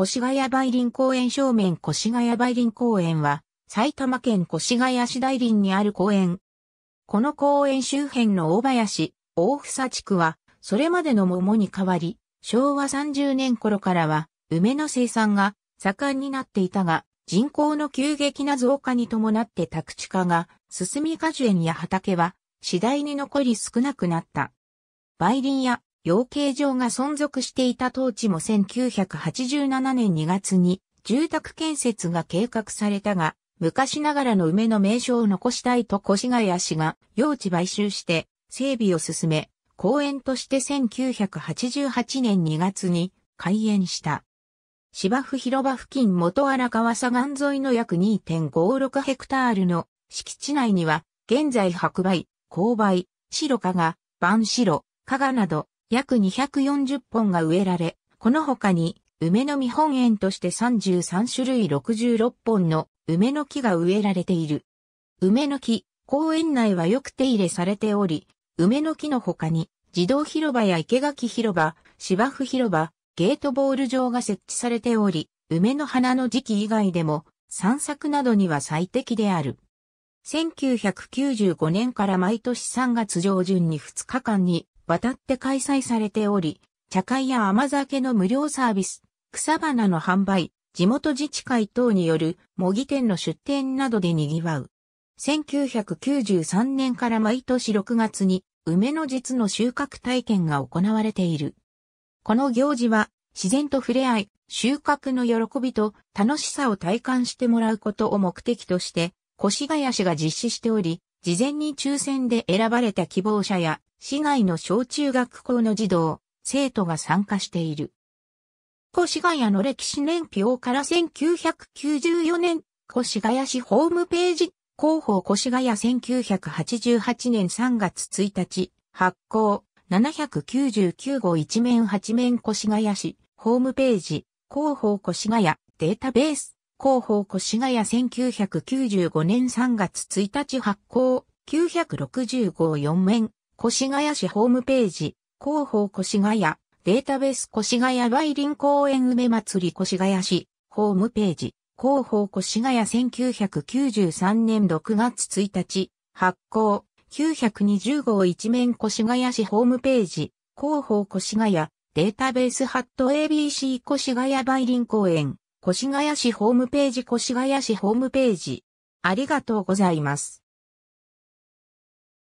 越谷梅林公園正面越谷梅林公園は、埼玉県越谷市大林にある公園。この公園周辺の大林、大房地区は、それまでの桃に変わり、昭和30年頃からは、梅の生産が盛んになっていたが、人口の急激な増加に伴って宅地化が進み果樹園や畑は次第に残り少なくなった。梅林や養鶏場が存続していた当地も1987年2月に住宅建設が計画されたが、昔ながらの梅の名称を残したいと越谷市が用地買収して整備を進め、公園として1988年2月に開園した。芝生広場付近元荒川左岸沿いの約2.56ヘクタールの敷地内には現在白梅、勾梅、白加賀、万白、加賀など約240本が植えられ、この他に、梅の見本園として33種類66本の梅の木が植えられている。梅の木、公園内はよく手入れされており、梅の木の他に、自動広場や池垣広場、芝生広場、ゲートボール場が設置されており、梅の花の時期以外でも散策などには最適である。1995年から毎年3月上旬に2日間に渡って開催されており、茶会や甘酒の無料サービス、草花の販売、地元自治会等による模擬店の出店などで賑わう。1993年から毎年6月に梅の実の収穫体験が行われている。この行事は自然と触れ合い、収穫の喜びと楽しさを体感してもらうことを目的として、越谷市が実施しており、事前に抽選で選ばれた希望者や市内の小中学校の児童、生徒が参加している。越谷の歴史年表から1994年、越谷市ホームページ、広報越谷1988年3月1日、発行、799号一面八面越谷市、ホームページ、広報越谷、データベース、広報越谷1995年3月1日発行、9 6 5号4面、越谷市ホームページ、広報越谷、データベース越谷梅林公園梅祭り越谷市、ホームページ、広報越谷1993年6月1日、発行、920号一面越谷市ホームページ、広報越谷、データベースハット ABC 越谷梅林公園、越谷市ホームページ越谷市ホームページ。ありがとうございます。